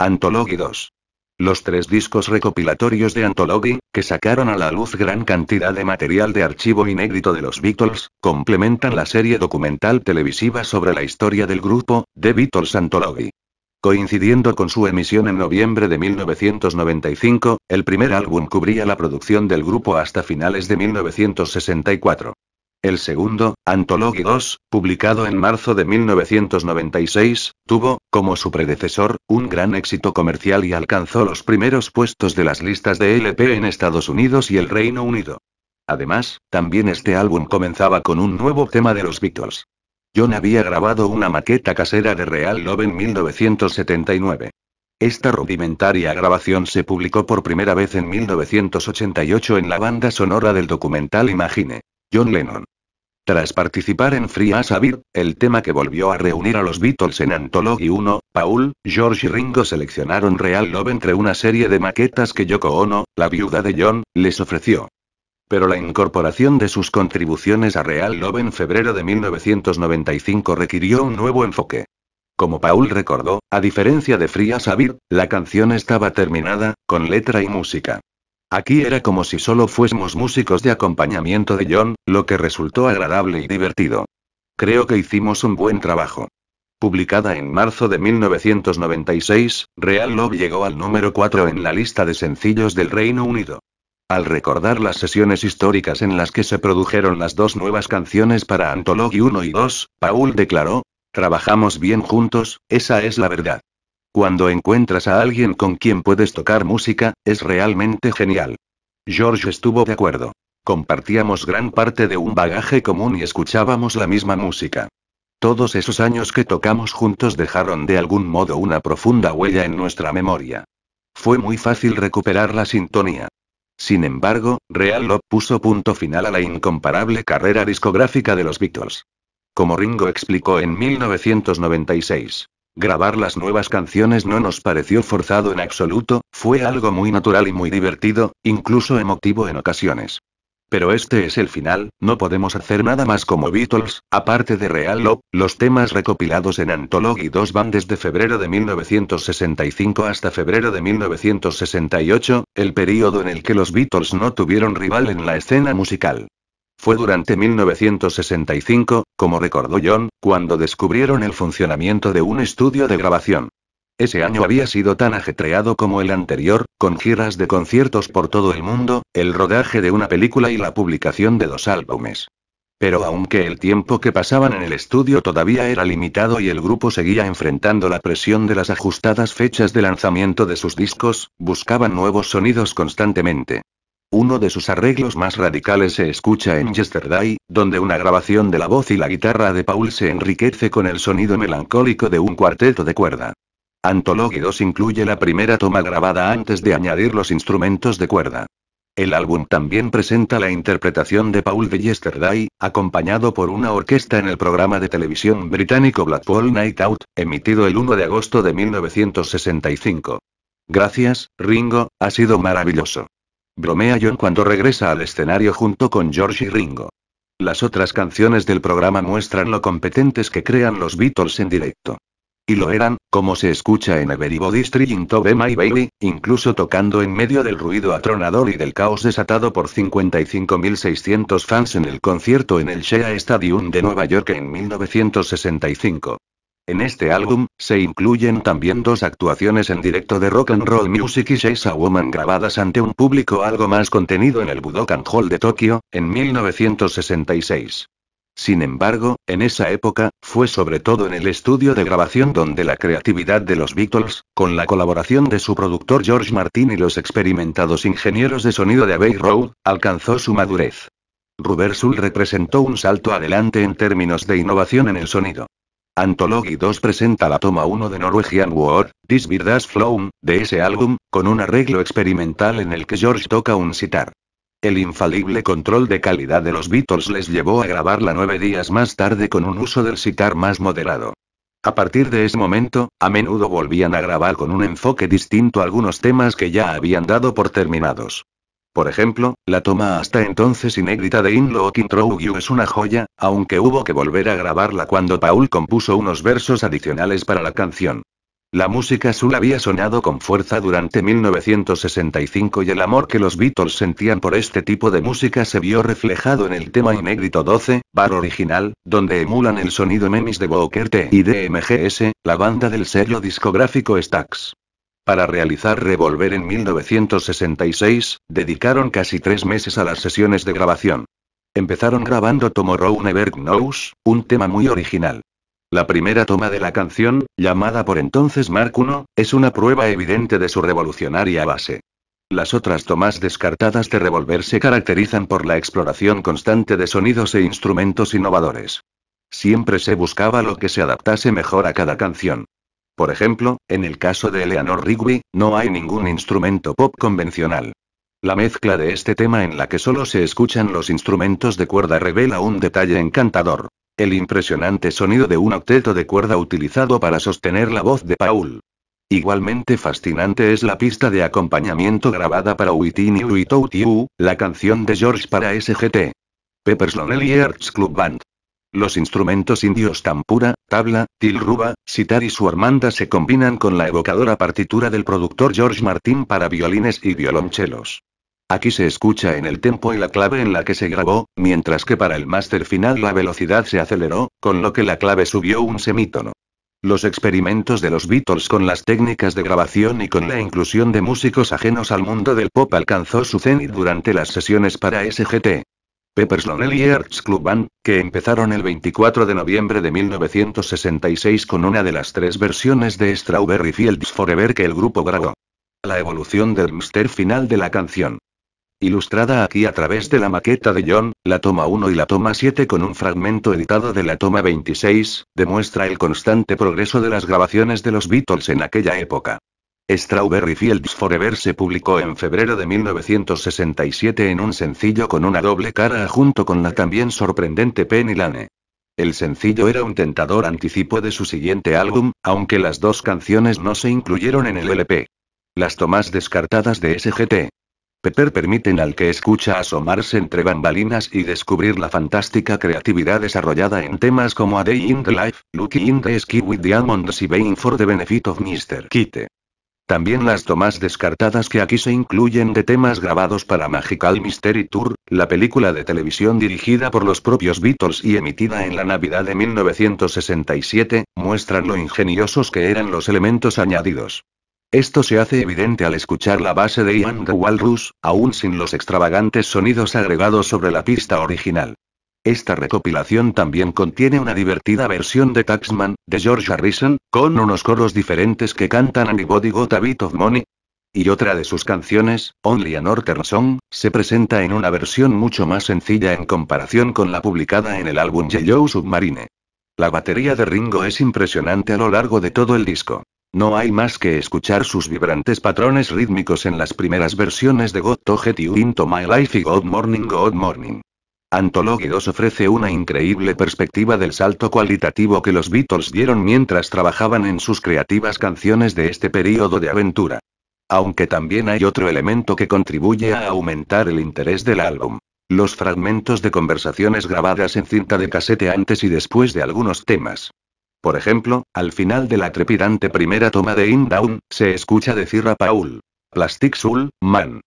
Antologi 2. Los tres discos recopilatorios de Antologi, que sacaron a la luz gran cantidad de material de archivo inédito de los Beatles, complementan la serie documental televisiva sobre la historia del grupo, The Beatles Anthology. Coincidiendo con su emisión en noviembre de 1995, el primer álbum cubría la producción del grupo hasta finales de 1964. El segundo, Anthology 2, publicado en marzo de 1996, tuvo, como su predecesor, un gran éxito comercial y alcanzó los primeros puestos de las listas de LP en Estados Unidos y el Reino Unido. Además, también este álbum comenzaba con un nuevo tema de los Beatles. John había grabado una maqueta casera de Real Love en 1979. Esta rudimentaria grabación se publicó por primera vez en 1988 en la banda sonora del documental Imagine. John Lennon. Tras participar en Free As a Bird, el tema que volvió a reunir a los Beatles en Anthology 1, Paul, George y Ringo seleccionaron Real Love entre una serie de maquetas que Yoko Ono, la viuda de John, les ofreció. Pero la incorporación de sus contribuciones a Real Love en febrero de 1995 requirió un nuevo enfoque. Como Paul recordó, a diferencia de Free As a Bird, la canción estaba terminada, con letra y música. Aquí era como si solo fuésemos músicos de acompañamiento de John, lo que resultó agradable y divertido. Creo que hicimos un buen trabajo. Publicada en marzo de 1996, Real Love llegó al número 4 en la lista de sencillos del Reino Unido. Al recordar las sesiones históricas en las que se produjeron las dos nuevas canciones para Anthology 1 y 2, Paul declaró, Trabajamos bien juntos, esa es la verdad. Cuando encuentras a alguien con quien puedes tocar música, es realmente genial. George estuvo de acuerdo. Compartíamos gran parte de un bagaje común y escuchábamos la misma música. Todos esos años que tocamos juntos dejaron de algún modo una profunda huella en nuestra memoria. Fue muy fácil recuperar la sintonía. Sin embargo, Real Love puso punto final a la incomparable carrera discográfica de los Beatles. Como Ringo explicó en 1996. Grabar las nuevas canciones no nos pareció forzado en absoluto, fue algo muy natural y muy divertido, incluso emotivo en ocasiones. Pero este es el final, no podemos hacer nada más como Beatles, aparte de Real Love, los temas recopilados en Anthology 2 van desde febrero de 1965 hasta febrero de 1968, el periodo en el que los Beatles no tuvieron rival en la escena musical. Fue durante 1965, como recordó John, cuando descubrieron el funcionamiento de un estudio de grabación. Ese año había sido tan ajetreado como el anterior, con giras de conciertos por todo el mundo, el rodaje de una película y la publicación de dos álbumes. Pero aunque el tiempo que pasaban en el estudio todavía era limitado y el grupo seguía enfrentando la presión de las ajustadas fechas de lanzamiento de sus discos, buscaban nuevos sonidos constantemente. Uno de sus arreglos más radicales se escucha en Yesterday, donde una grabación de la voz y la guitarra de Paul se enriquece con el sonido melancólico de un cuarteto de cuerda. Anthology 2 incluye la primera toma grabada antes de añadir los instrumentos de cuerda. El álbum también presenta la interpretación de Paul de Yesterday, acompañado por una orquesta en el programa de televisión británico Blackpool Night Out, emitido el 1 de agosto de 1965. Gracias, Ringo, ha sido maravilloso bromea John cuando regresa al escenario junto con George y Ringo. Las otras canciones del programa muestran lo competentes que crean los Beatles en directo. Y lo eran, como se escucha en Everybody's Trying to Be My Baby, incluso tocando en medio del ruido atronador y del caos desatado por 55.600 fans en el concierto en el Shea Stadium de Nueva York en 1965. En este álbum, se incluyen también dos actuaciones en directo de Rock and Roll Music y She's a Woman grabadas ante un público algo más contenido en el Budokan Hall de Tokio, en 1966. Sin embargo, en esa época, fue sobre todo en el estudio de grabación donde la creatividad de los Beatles, con la colaboración de su productor George Martin y los experimentados ingenieros de sonido de Abbey Road, alcanzó su madurez. Rubber Soul representó un salto adelante en términos de innovación en el sonido. Anthology 2 presenta la toma 1 de Norwegian War, This Bird Has Flown, de ese álbum, con un arreglo experimental en el que George toca un sitar. El infalible control de calidad de los Beatles les llevó a grabarla nueve días más tarde con un uso del sitar más moderado. A partir de ese momento, a menudo volvían a grabar con un enfoque distinto algunos temas que ya habían dado por terminados. Por ejemplo, la toma hasta entonces inédita de In Looking You es una joya, aunque hubo que volver a grabarla cuando Paul compuso unos versos adicionales para la canción. La música azul había sonado con fuerza durante 1965 y el amor que los Beatles sentían por este tipo de música se vio reflejado en el tema inédito 12, Bar Original, donde emulan el sonido Memis de Booker T y DMGS, la banda del sello discográfico Stax. Para realizar Revolver en 1966, dedicaron casi tres meses a las sesiones de grabación. Empezaron grabando Tomorrow Never Knows, un tema muy original. La primera toma de la canción, llamada por entonces Mark I, es una prueba evidente de su revolucionaria base. Las otras tomas descartadas de Revolver se caracterizan por la exploración constante de sonidos e instrumentos innovadores. Siempre se buscaba lo que se adaptase mejor a cada canción. Por ejemplo, en el caso de Eleanor Rigby, no hay ningún instrumento pop convencional. La mezcla de este tema en la que solo se escuchan los instrumentos de cuerda revela un detalle encantador. El impresionante sonido de un octeto de cuerda utilizado para sostener la voz de Paul. Igualmente fascinante es la pista de acompañamiento grabada para Without You, la canción de George para SGT. Peppers Lonely Hearts Club Band. Los instrumentos indios tampura, tabla, tilruba, sitar y su armanda se combinan con la evocadora partitura del productor George Martin para violines y violonchelos. Aquí se escucha en el tempo y la clave en la que se grabó, mientras que para el máster final la velocidad se aceleró, con lo que la clave subió un semítono. Los experimentos de los Beatles con las técnicas de grabación y con la inclusión de músicos ajenos al mundo del pop alcanzó su cenit durante las sesiones para SGT. Pepper's Lonely Hearts Club Band, que empezaron el 24 de noviembre de 1966 con una de las tres versiones de Strawberry Fields Forever que el grupo grabó. La evolución del mister final de la canción. Ilustrada aquí a través de la maqueta de John, la toma 1 y la toma 7 con un fragmento editado de la toma 26, demuestra el constante progreso de las grabaciones de los Beatles en aquella época. Strawberry Fields Forever se publicó en febrero de 1967 en un sencillo con una doble cara junto con la también sorprendente Penny Lane. El sencillo era un tentador anticipo de su siguiente álbum, aunque las dos canciones no se incluyeron en el LP. Las tomas descartadas de SGT. Pepper permiten al que escucha asomarse entre bambalinas y descubrir la fantástica creatividad desarrollada en temas como A Day in the Life, Looking in the Sky with Diamonds y Being for the Benefit of Mr. Kite. También las tomas descartadas que aquí se incluyen de temas grabados para Magical Mystery Tour, la película de televisión dirigida por los propios Beatles y emitida en la Navidad de 1967, muestran lo ingeniosos que eran los elementos añadidos. Esto se hace evidente al escuchar la base de Ian de Walrus, aún sin los extravagantes sonidos agregados sobre la pista original. Esta recopilación también contiene una divertida versión de Taxman, de George Harrison, con unos coros diferentes que cantan Anybody Got a Bit of Money, y otra de sus canciones, Only a Northern Song, se presenta en una versión mucho más sencilla en comparación con la publicada en el álbum Yellow Submarine. La batería de Ringo es impresionante a lo largo de todo el disco. No hay más que escuchar sus vibrantes patrones rítmicos en las primeras versiones de Got to Get You Into My Life y God Morning God Morning. Anthology 2 ofrece una increíble perspectiva del salto cualitativo que los Beatles dieron mientras trabajaban en sus creativas canciones de este periodo de aventura. Aunque también hay otro elemento que contribuye a aumentar el interés del álbum. Los fragmentos de conversaciones grabadas en cinta de casete antes y después de algunos temas. Por ejemplo, al final de la trepidante primera toma de In Down, se escucha decir a Paul. Plastic Soul, man.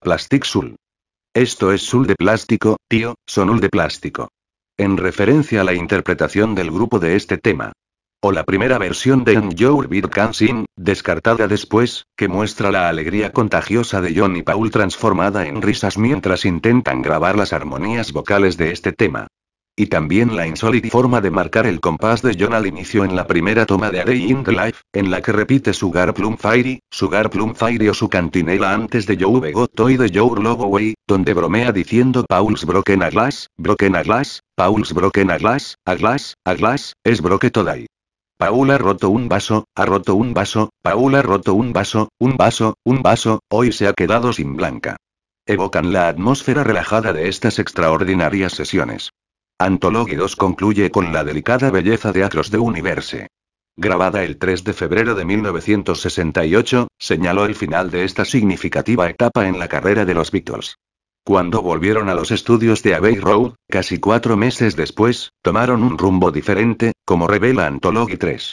Plastic Soul. Esto es sul de plástico, tío, sonul de plástico. En referencia a la interpretación del grupo de este tema. O la primera versión de And Your Beat descartada después, que muestra la alegría contagiosa de John y Paul transformada en risas mientras intentan grabar las armonías vocales de este tema. Y también la insólita forma de marcar el compás de John al inicio en la primera toma de A Day in the Life, en la que repite Sugar Plum Fairy, Sugar Plum Fairy o su cantinela antes de Joe Got Toy de Joe Love donde bromea diciendo Paul's Broken a Glass, Broken a Glass, Paul's Broken a Glass, a Glass, a Glass, es Broke Today. Paul ha roto un vaso, ha roto un vaso, Paul ha roto un vaso, un vaso, un vaso, hoy se ha quedado sin blanca. Evocan la atmósfera relajada de estas extraordinarias sesiones. Anthology 2 concluye con la delicada belleza de Acros de Universe. Grabada el 3 de febrero de 1968, señaló el final de esta significativa etapa en la carrera de los Beatles. Cuando volvieron a los estudios de Abbey Road, casi cuatro meses después, tomaron un rumbo diferente, como revela Anthology 3.